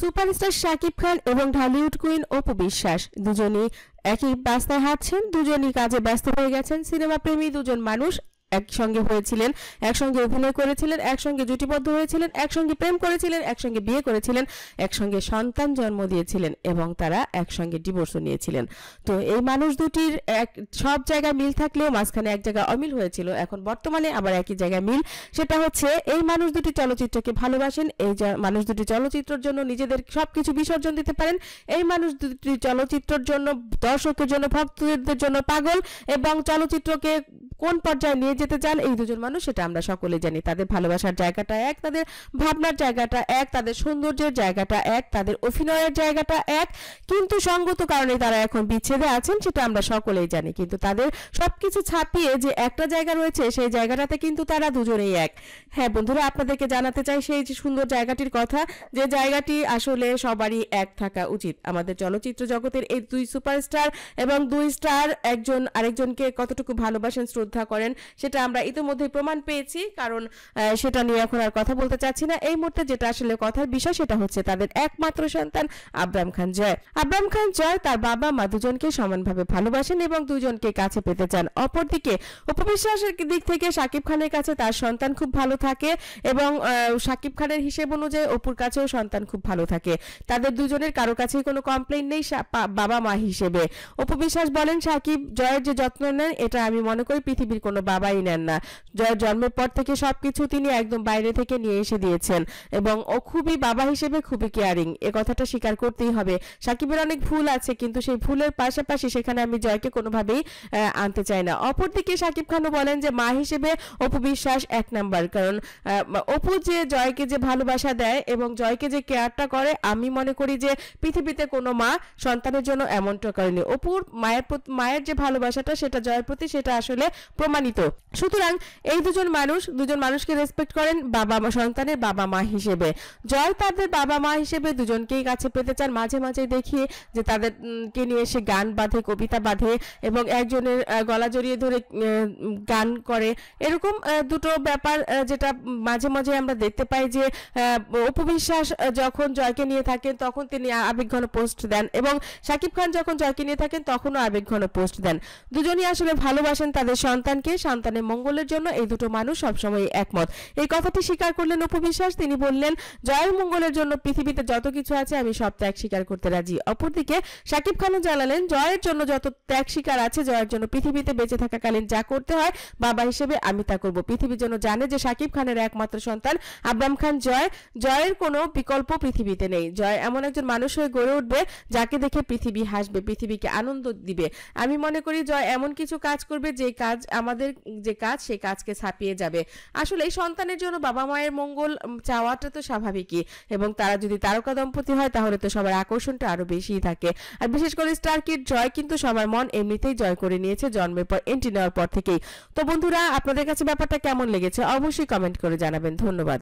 superstar Shakib খান এবং Dhallywood queen Apu বিশ্বাস দুজনই একই বাস্তায় হাঁটছেন দুজনই কাজে ব্যস্ত হয়ে গেছেন সিনেমা প্রেমী দুজন মানুষ একসঙ্গে হয়েছিলেন একসঙ্গে অভিনয় করেছিলেন একসঙ্গে জুটিবদ্ধ হয়েছিলেন একসঙ্গে প্রেম করেছিলেন একসঙ্গে বিয়ে করেছিলেন একসঙ্গে সন্তান জন্ম দিয়েছিলেন এবং তারা একসঙ্গে ডিভোর্সও নিয়েছিলেন তো এই মানুষ দুটির এক সব জায়গায় মিল থাকলেও মাঝখানে এক জায়গায় অমিল হয়েছিল এখন বর্তমানে আবার একই জায়গায় মিল সেটা হচ্ছে এই মানুষ দুটি চলচ্চিত্রকে ভালোবাসেন এই মানুষ দুটি চলচ্চিত্রের জন্য নিজেদের সবকিছু বিসর্জন দিতে পারেন এই মানুষ দুটি চলচ্চিত্রের জন্য দর্শকের জন্য ভক্তদের জন্য পাগল এবং চলচ্চিত্রকে কোন পর্যায়ে নিয়ে যেতে চান এই দুজন মানুষ সেটা আমরা সকলে জানি তাদের ভালোবাসার জায়গাটা এক তাদের ভাবনার জায়গাটা এক তাদের সৌন্দর্যের জায়গাটা এক তাদের অভিনয়ের জায়গাটা এক কিন্তু সঙ্গত কারণে তারা এখন বিচ্ছেদে আছেন সেটা আমরা সকলেই জানি কিন্তু তাদের সবকিছু ছাপিয়ে যে একটা জায়গা রয়েছে সেই জায়গাটাতে কিন্তু তারা দুজনেই এক হ্যাঁ বন্ধুরা আপনাদেরকে জানাতে চাই সেই যে সুন্দর জায়গাটির কথা যে জায়গাটি আসলে সবারই এক থাকা উচিত আমাদের চলচ্চিত্র জগতের এই দুই সুপারস্টার এবং দুই স্টার একজন আরেকজনকে কতটুকু ভালোবাসেন শ্রদ্ধা করেন সেটা আমরা ইতিমধ্যেই প্রমাণ পেয়েছি কারণ সেটা নিয়ে এখন আর কথা বলতে চাচ্ছি না এই মুহূর্তে যেটা আসলে কথার বিষয় সেটা হচ্ছে তাদের একমাত্র সন্তান আব্রাম খান জয় আব্রাম খান জয় তার বাবা মা দুজনকে সমানভাবে ভালোবাসেন এবং দুজনকে কাছে পেতে চান অপরদিকে উপবিশ্বাসের দিক থেকে সাকিব খানের কাছে তার সন্তান খুব ভালো থাকে এবং সাকিব খানের হিসেব অনুযায়ী অপুর কাছেও সন্তান খুব ভালো থাকে তাদের দুজনের কারো কাছে কোনো কমপ্লেন নেই বাবা মা হিসেবে উপবিশ্বাস বলেন সাকিব জয়ের যে যত্ন নেন এটা আমি মনে করি পৃথিবীর কোনো বাবাই নেন না জয়ের জন্মের পর থেকে সবকিছু তিনি একদম বাইরে থেকে নিয়ে এসে দিয়েছেন এবং ও খুবই বাবা হিসেবে খুবই কেয়ারিং এ কথাটা স্বীকার করতেই হবে সাকিবের অনেক ভুল আছে কিন্তু সেই ভুলের পাশাপাশি সেখানে আমি জয়কে কোনোভাবেই আনতে চাই না অপরদিকে সাকিব খানও বলেন যে মা হিসেবে অপু বিশ্বাস এক নাম্বার কারণ অপু যে জয়কে যে ভালোবাসা দেয় এবং জয়কে যে কেয়ারটা করে আমি মনে করি যে পৃথিবীতে কোনো মা সন্তানের জন্য এমনটা করেনি অপুর মায়ের মায়ের যে ভালোবাসাটা সেটা জয়ের প্রতি সেটা আসলে প্রমাণিত সুতরাং এই দুজন মানুষ দুজন মানুষকে রেসপেক্ট করেন বাবা সন্তানের বাবা মা হিসেবে জয় তাদের বাবা মা হিসেবে দুজনকেই কাছে পেতে চান মাঝে মাঝে দেখিয়ে যে তাদেরকে নিয়ে সে গান বাঁধে কবিতা বাঁধে এবং একজনের গলা জড়িয়ে ধরে গান করে এরকম দুটো ব্যাপার যেটা মাঝে মাঝে আমরা দেখতে পাই যে উপবিশ্বাস যখন জয়কে নিয়ে থাকেন তখন তিনি আবেগঘন পোস্ট দেন এবং সাকিব খান যখন জয়কে নিয়ে থাকেন তখনও আবেগঘন পোস্ট দেন দুজনই আসলে ভালোবাসেন তাদের সন্তানকে সন্তানের মঙ্গলের জন্য এই দুটো মানুষ সবসময় একমত এই কথাটি স্বীকার করলেন উপবিশ্বাস তিনি বললেন জয়ের মঙ্গলের জন্য পৃথিবীতে যত কিছু আছে আমি সব ত্যাগ স্বীকার করতে রাজি অপরদিকে সাকিব খানও জানালেন জয়ের জন্য যত ত্যাগ স্বীকার আছে জয়ের জন্য পৃথিবীতে বেঁচে থাকাকালীন যা করতে হয় বাবা হিসেবে আমি তা করব পৃথিবীর জন্য জানে যে সাকিব খানের একমাত্র সন্তান আব্রাম খান জয় জয়ের কোনো বিকল্প পৃথিবীতে নেই জয় এমন একজন মানুষ হয়ে গড়ে উঠবে যাকে দেখে পৃথিবী হাসবে পৃথিবীকে আনন্দ দিবে আমি মনে করি জয় এমন কিছু কাজ করবে যে কাজ আমাদের যে কাজ সেই কাজকে ছাপিয়ে যাবে আসলে সন্তানের জন্য বাবা মায়ের মঙ্গল চাওয়াটা তো স্বাভাবিকই এবং তারা যদি তারকা দম্পতি হয় তাহলে তো সবার আকর্ষণটা আরো বেশিই থাকে আর বিশেষ করে স্টার জয় কিন্তু সবার মন এমনিতেই জয় করে নিয়েছে জন্মের পর এন্ট্রি নেওয়ার পর থেকেই তো বন্ধুরা আপনাদের কাছে ব্যাপারটা কেমন লেগেছে অবশ্যই কমেন্ট করে জানাবেন ধন্যবাদ